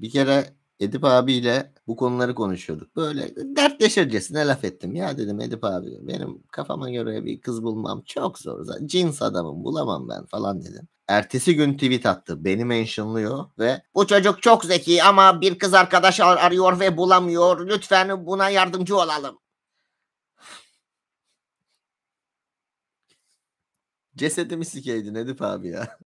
bir kere Edip abiyle bu konuları konuşuyorduk. Böyle dertleşircesine laf ettim. Ya dedim Edip abi benim kafama göre bir kız bulmam çok zor. Zaten cins adamım bulamam ben falan dedim. Ertesi gün tweet attı. Beni mentionluyor ve bu çocuk çok zeki ama bir kız arkadaş ar- arıyor ve bulamıyor. Lütfen buna yardımcı olalım. Cesedimi sikeydin Edip abi ya.